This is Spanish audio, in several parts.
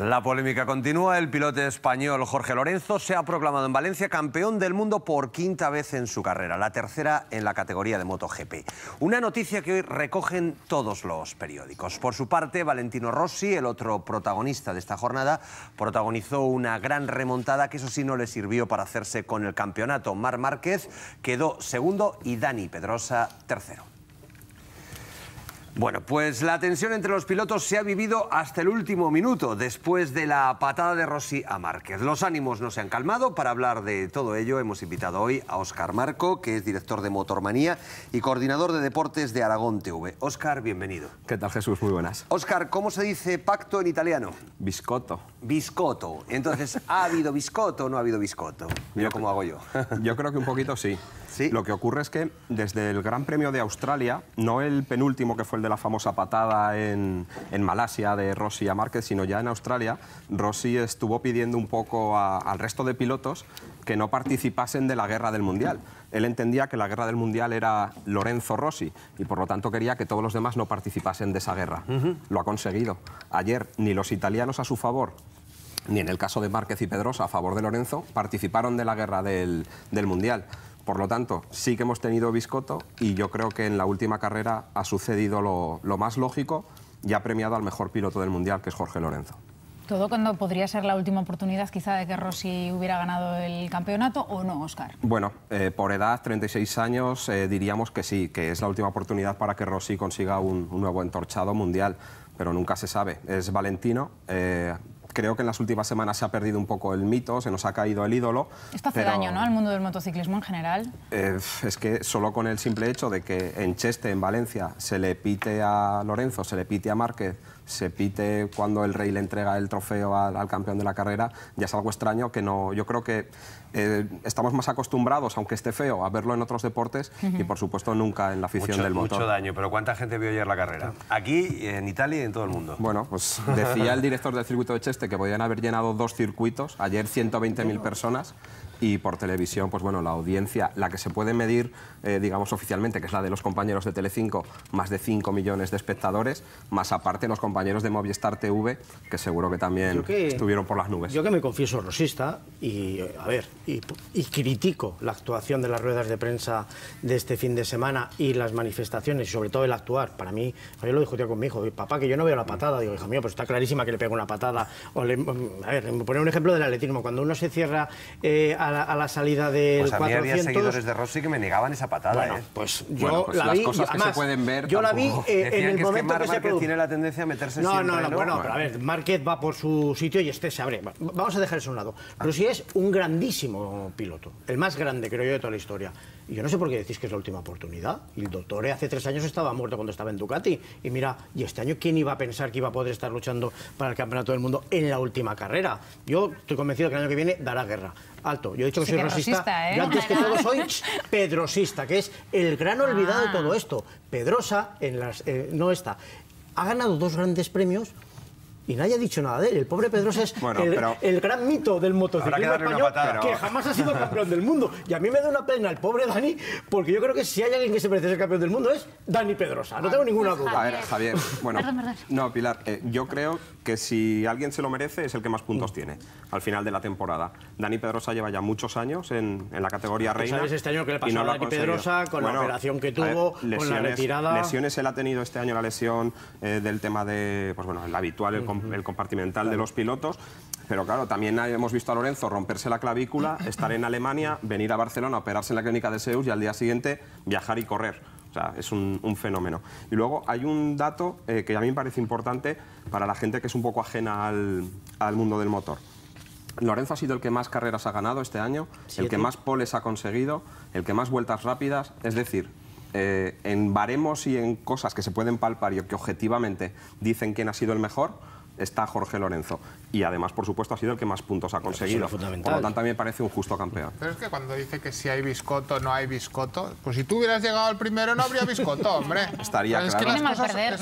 La polémica continúa. El piloto español Jorge Lorenzo se ha proclamado en Valencia campeón del mundo por quinta vez en su carrera, la tercera en la categoría de MotoGP. Una noticia que hoy recogen todos los periódicos. Por su parte, Valentino Rossi, el otro protagonista de esta jornada, protagonizó una gran remontada que eso sí no le sirvió para hacerse con el campeonato. Mar Márquez quedó segundo y Dani Pedrosa tercero. Bueno, pues la tensión entre los pilotos se ha vivido hasta el último minuto, después de la patada de Rossi a Márquez. Los ánimos no se han calmado. Para hablar de todo ello, hemos invitado hoy a Óscar Marco, que es director de Motormanía y coordinador de deportes de Aragón TV. Óscar, bienvenido. ¿Qué tal, Jesús? Muy buenas. Óscar, ¿cómo se dice pacto en italiano? Biscotto. Biscotto. Entonces, ¿ha habido biscotto o no ha habido biscotto? Mira cómo hago yo. yo creo que un poquito sí. Lo que ocurre es que desde el Gran Premio de Australia, no el penúltimo que fue el de la famosa patada en, Malasia de Rossi a Márquez, sino ya en Australia, Rossi estuvo pidiendo un poco al resto de pilotos que no participasen de la guerra del Mundial. Él entendía que la guerra del Mundial era Lorenzo Rossi y por lo tanto quería que todos los demás no participasen de esa guerra. Lo ha conseguido. Ayer ni los italianos a su favor ni en el caso de Márquez y Pedrosa a favor de Lorenzo participaron de la guerra del Mundial. Por lo tanto, sí que hemos tenido Biscotto y yo creo que en la última carrera ha sucedido lo, más lógico y ha premiado al mejor piloto del Mundial, que es Jorge Lorenzo. Todo cuando podría ser la última oportunidad quizá de que Rossi hubiera ganado el campeonato o no, Oscar. Bueno, eh, por edad, 36 años, eh, diríamos que sí, que es la última oportunidad para que Rossi consiga un, nuevo entorchado mundial, pero nunca se sabe. Es Valentino, eh, creo que en las últimas semanas se ha perdido un poco el mito, se nos ha caído el ídolo. Esto hace daño, ¿no?, al mundo del motociclismo en general. Eh, es que solo con el simple hecho de que en Cheste, en Valencia, se le pite a Lorenzo, se le pite a Márquez se pite cuando el rey le entrega el trofeo al, campeón de la carrera, ya es algo extraño que no. Yo creo que eh, estamos más acostumbrados, aunque esté feo, a verlo en otros deportes y por supuesto nunca en la afición del motor. Mucho daño, pero ¿cuánta gente vio ayer la carrera? Aquí, en Italia y en todo el mundo. Bueno, pues decía el director del circuito de Cheste que podían haber llenado dos circuitos, ayer 120.000 personas y por televisión, pues bueno, la audiencia, la que se puede medir, eh, digamos, oficialmente, que es la de los compañeros de Telecinco, más de 5 millones de espectadores, más aparte los compañeros de Movistar TV, que seguro que también estuvieron por las nubes. Yo que me confieso rosista y, eh, a ver, y, critico la actuación de las ruedas de prensa de este fin de semana y las manifestaciones, y sobre todo el actuar, para mí, yo lo discutía con mi hijo, papá, que yo no veo la patada, digo, hijo mío, pues está clarísima que le pego una patada, o mm, a ver, me un ejemplo del atletismo, cuando uno se cierra eh, a la, salida del pues a mí había seguidores de Rossi que me negaban esa patada. ¿eh? pues yo pues la las vi, cosas que se pueden ver. Yo la vi eh, en el momento es que, se tiene la tendencia a meterse no, siempre, no, no, no, bueno, a ver, Márquez va por su sitio y este se abre. Vamos a dejar eso a un lado. Pero ah. es un grandísimo piloto, el más grande creo yo de toda la historia yo no sé por qué decís que es la última oportunidad. el doctor hace tres años estaba muerto cuando estaba en Ducati. Y mira, ¿y este año quién iba a pensar que iba a poder estar luchando para el Campeonato del Mundo en la última carrera? Yo estoy convencido que el año que viene dará guerra. Alto, yo he dicho que soy rosista. ¿eh? antes que todo soy pedrosista, que es el gran ah. olvidado de todo esto. Pedrosa en las, eh, no está. Ha ganado dos grandes premios y nadie ha dicho nada de él. El pobre Pedrosa es el, gran mito del motociclismo español que jamás ha sido campeón del mundo. Y a mí me da una pena el pobre Dani, porque yo creo que si hay alguien que se merece ser campeón del mundo es Dani Pedrosa. No tengo ninguna duda. A ver, Javier, bueno, no, Pilar, eh, yo creo que si alguien se lo merece es el que más puntos tiene al final de la temporada. Dani Pedrosa lleva ya muchos años en, en la categoría reina. ¿Sabes este año que le pasó a Dani Pedrosa con la operación que tuvo, lesiones, con la retirada? Lesiones él ha tenido este año la lesión eh, del tema de, pues bueno, el habitual, el mm el compartimental de los pilotos. Pero claro, también hemos visto a Lorenzo romperse la clavícula, estar en Alemania, venir a Barcelona, operarse en la clínica de Seus y al día siguiente viajar y correr. O sea, es un, fenómeno. Y luego hay un dato eh, que a mí me parece importante para la gente que es un poco ajena al, mundo del motor. Lorenzo ha sido el que más carreras ha ganado este año, el que más poles ha conseguido, el que más vueltas rápidas, es decir, eh, en baremos y en cosas que se pueden palpar y que objetivamente dicen quién ha sido el mejor, está Jorge Lorenzo. Y además, por supuesto, ha sido el que más puntos ha conseguido. Por lo tanto, a me parece un justo campeón. Pero es que cuando dice que si hay biscoto, no hay biscoto, pues si tú hubieras llegado al primero, no habría biscoto, hombre. Estaría claro. Pues es que las cosas,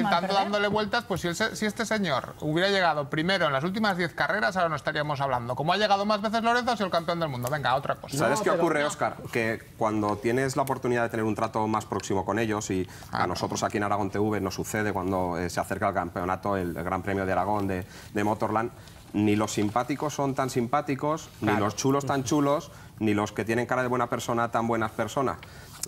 ¿no? tanto dándole vueltas, pues si, este señor hubiera llegado primero en las últimas 10 carreras, ahora no estaríamos hablando. Como ha llegado más veces Lorenzo, es el campeón del mundo. Venga, otra cosa. ¿Sabes qué ocurre, Oscar? Que cuando tienes la oportunidad de tener un trato más próximo con ellos, y a ah, nosotros aquí en Aragón TV nos sucede cuando eh, se acerca el campeonato el Gran Premio de Aragón de, Motorland, ni los simpáticos son tan simpáticos, ni los chulos tan chulos, ni los que tienen cara de buena persona tan buenas personas.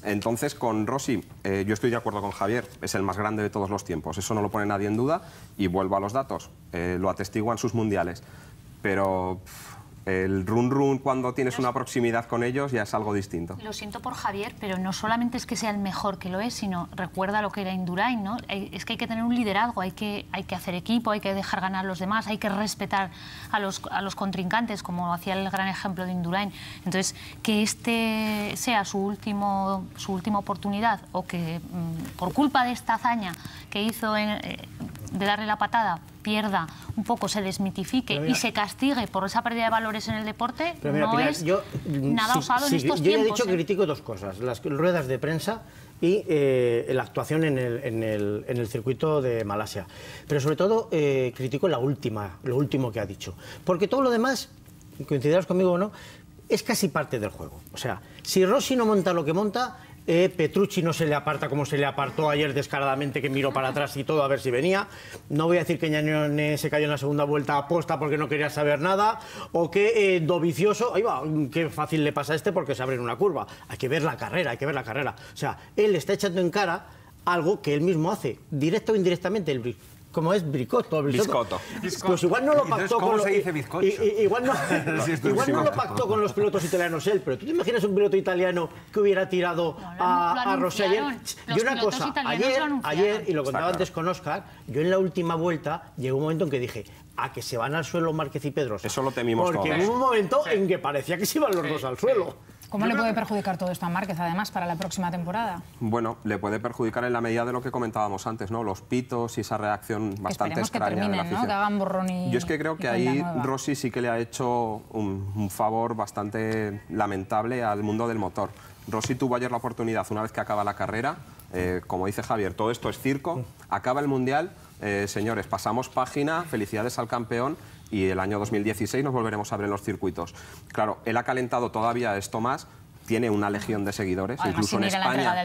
Entonces, con Rossi, eh, yo estoy de acuerdo con Javier, es el más grande de todos los tiempos, eso no lo pone nadie en duda, y vuelvo a los datos, eh, lo atestiguan sus mundiales, pero el run run cuando tienes una proximidad con ellos ya es algo distinto. Lo siento por Javier, pero no solamente es que sea el mejor que lo es, sino recuerda lo que era Indurain, ¿no? Eh, es que hay que tener un liderazgo, hay que, hay que hacer equipo, hay que dejar ganar los demás, hay que respetar a los, a los contrincantes, como hacía el gran ejemplo de Indurain. Entonces, que este sea su, último, su última oportunidad o que mm, por culpa de esta hazaña que hizo en, eh, de darle la patada pierda un poco, se desmitifique y se castigue por esa pérdida de valores en el deporte, mira, no es yo, nada sí, en estos tiempos. Yo he dicho que ¿eh? critico dos cosas, las ruedas de prensa y eh, la actuación en el, circuito de Malasia. Pero sobre todo eh, critico la última, lo último que ha dicho. Porque todo lo demás, coincidirás conmigo o no, es casi parte del juego. O sea, si Rossi no monta lo que monta, eh, Petrucci no se le aparta como se le apartó ayer descaradamente, que miró para atrás y todo a ver si venía. No voy a decir que Ñañone se cayó en la segunda vuelta aposta porque no quería saber nada. O que eh, Dovicioso, ahí va, qué fácil le pasa a este porque se abre en una curva. Hay que ver la carrera, hay que ver la carrera. O sea, él está echando en cara algo que él mismo hace, directo o indirectamente. El como es? bricoto. Biscotto. Pues igual no lo pactó con los... dice igual no, igual no lo pactó con los pilotos italianos él, pero ¿tú te imaginas un piloto italiano que hubiera tirado a, a Y una cosa, ayer, ayer, y lo contaba antes con Oscar, yo en la última vuelta llegó un momento en que dije, a que se van al suelo Márquez y Pedro Eso lo temimos Porque hubo en un momento en que parecía que se iban los dos al suelo. ¿Cómo le puede perjudicar todo esto a Márquez, además, para la próxima temporada? Bueno, le puede perjudicar en la medida de lo que comentábamos antes, ¿no? Los pitos y esa reacción bastante Esperemos que terminen, ¿no? Que hagan y... Yo es que creo que ahí Rossi sí que le ha hecho un, favor bastante lamentable al mundo del motor. Rossi tuvo ayer la oportunidad, una vez que acaba la carrera, eh, como dice Javier, todo esto es circo, acaba el Mundial, eh, señores, pasamos página, felicidades al campeón y el año 2016 nos volveremos a abrir los circuitos. Claro, él ha calentado todavía esto más tiene una legión de seguidores. incluso en España.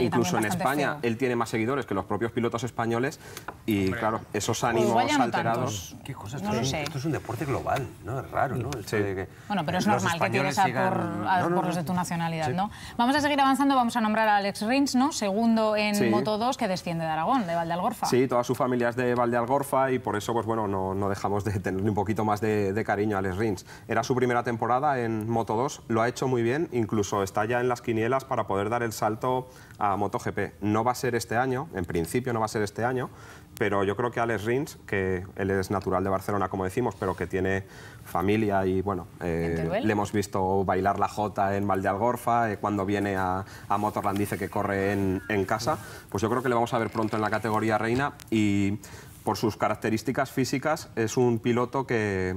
incluso en España él tiene más seguidores que los propios pilotos españoles y claro, esos pues ánimos alterados. Qué cosa, esto, esto, es un, deporte global, ¿no? Es raro, ¿no? bueno, pero es normal que tienes a por, los de tu nacionalidad, ¿no? Vamos a seguir avanzando, vamos a nombrar a Alex Rins, ¿no? Segundo en Moto 2 que desciende de Aragón, de Valdealgorfa. Sí, toda su familia es de Valdealgorfa y por eso, pues bueno, no, dejamos de tener un poquito más de, de cariño a Alex Rins. Era su primera temporada en Moto 2, lo ha hecho muy bien incluso está ya en las quinielas para poder dar el salto a MotoGP. No va a ser este año, en principio no va a ser este año, pero yo creo que Alex Rins, que él es natural de Barcelona, como decimos, pero que tiene familia y, bueno, eh, le hemos visto bailar la jota en Valdealgorfa, eh, cuando viene a, Motorland dice que corre en casa, pues yo creo que le vamos a ver pronto en la categoría reina y por sus características físicas, es un piloto que,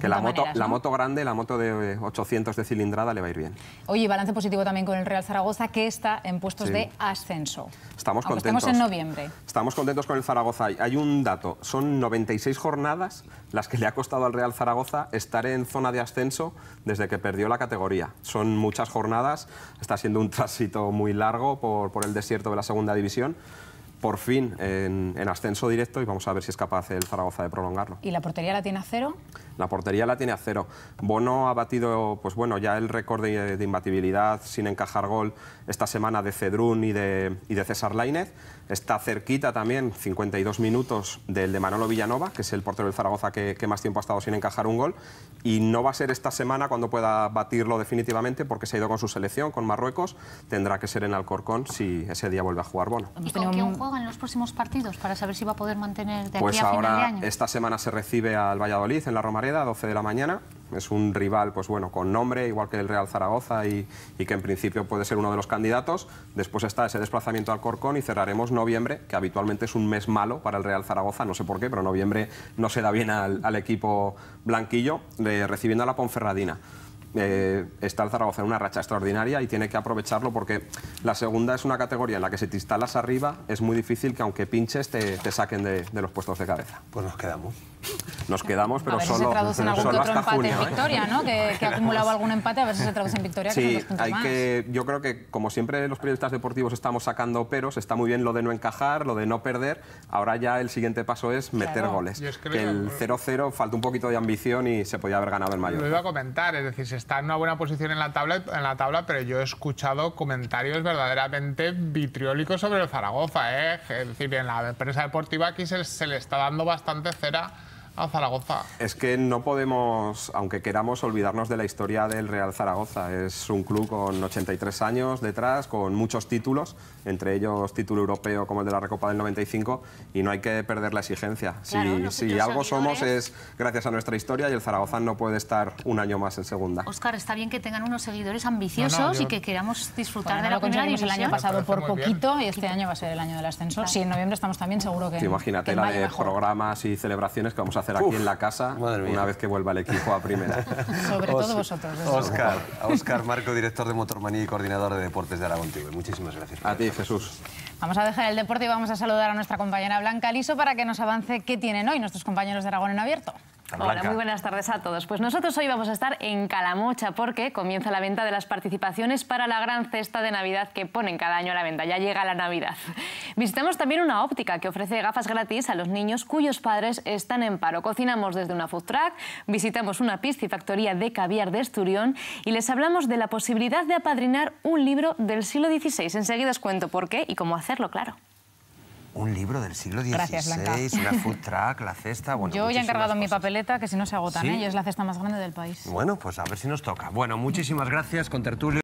que, la, moto, la moto grande, la moto de 800 eh, de cilindrada le va a ir bien. Oye, balance positivo también con el Real Zaragoza, que está en puestos de ascenso. Estamos contentos. Estamos en noviembre. Estamos contentos con el Zaragoza. Hay un dato, son 96 jornadas las que le ha costado al Real Zaragoza estar en zona de ascenso desde que perdió la categoría. Son muchas jornadas, está siendo un tránsito muy largo por, por el desierto de la segunda división por fin en, ascenso directo y vamos a ver si es capaz el Zaragoza de prolongarlo. ¿Y la portería la tiene a cero? La portería la tiene a cero. Bono ha batido pues bueno, ya el récord de, imbatibilidad sin encajar gol esta semana de Cedrún y de, y de César Lainez. Está cerquita también, 52 minutos, del de Manolo Villanova, que es el portero del Zaragoza que, más tiempo ha estado sin encajar un gol. Y no va a ser esta semana cuando pueda batirlo definitivamente, porque se ha ido con su selección, con Marruecos. Tendrá que ser en Alcorcón si ese día vuelve a jugar Bono. ¿Y con quién juega en los próximos partidos para saber si va a poder mantener de pues aquí a ahora, final de año? Esta semana se recibe al Valladolid en la Romareda, a 12 de la mañana es un rival pues bueno, con nombre, igual que el Real Zaragoza y, que en principio puede ser uno de los candidatos. Después está ese desplazamiento al Corcón y cerraremos noviembre, que habitualmente es un mes malo para el Real Zaragoza, no sé por qué, pero noviembre no se da bien al, equipo blanquillo, recibiendo a la Ponferradina eh, está el Zaragoza en una racha extraordinaria y tiene que aprovecharlo porque la segunda es una categoría en la que si te instalas arriba es muy difícil que aunque pinches te, saquen de, los puestos de cabeza. Pues nos quedamos. Nos quedamos, pero a ver solo, si se traduce en algún otro empate en ¿eh? victoria, ¿no? Que, ha acumulado algún empate, a ver si se traduce en victoria. Sí, hay que, yo creo que como siempre los periodistas deportivos estamos sacando peros, está muy bien lo de no encajar, lo de no perder. Ahora ya el siguiente paso es meter goles. que, el 0-0 falta un poquito de ambición y se podía haber ganado el mayor. Lo iba a comentar, es decir, si está en una buena posición en la tabla, en la tabla pero yo he escuchado comentarios verdaderamente vitriólicos sobre el Zaragoza. ¿eh? Es decir, en la empresa deportiva aquí se le está dando bastante cera a Zaragoza. Es que no podemos, aunque queramos, olvidarnos de la historia del Real Zaragoza. Es un club con 83 años detrás, con muchos títulos, entre ellos título europeo como el de la Recopa del 95, y no hay que perder la exigencia. si, si algo somos es gracias a nuestra historia y el Zaragoza no puede estar un año más en segunda. Oscar, está bien que tengan unos seguidores ambiciosos y que queramos disfrutar de la primera El año pasado por poquito y este año va a ser el año del ascensor. Si en noviembre estamos también, seguro que... imagínate la de programas y celebraciones que vamos a hacer aquí en la casa una vez que vuelva el equipo a primera. Sobre todo vosotros. Oscar, Oscar Marco, director de Motormanía y coordinador de deportes de Aragón TV. Muchísimas gracias. A ti, Jesús. Vamos a dejar el deporte y vamos a saludar a nuestra compañera Blanca Liso para que nos avance qué tienen hoy nuestros compañeros de Aragón en abierto. Hola, muy buenas tardes a todos. Pues nosotros hoy vamos a estar en Calamocha porque comienza la venta de las participaciones para la gran cesta de Navidad que ponen cada año a la venta. Ya llega la Navidad. Visitamos también una óptica que ofrece gafas gratis a los niños cuyos padres están en paro. Cocinamos desde una food truck, visitamos una factoría de caviar de Esturión y les hablamos de la posibilidad de apadrinar un libro del siglo XVI. Enseguida os cuento por qué y cómo hacerlo, claro un libro del siglo XVI, una food track, la cesta... Bueno, Yo ya he encargado mi papeleta, que si no se agotan, ellos ¿eh? es la cesta más grande del país. Bueno, pues a ver si nos toca. Bueno, muchísimas gracias, con Tertulio.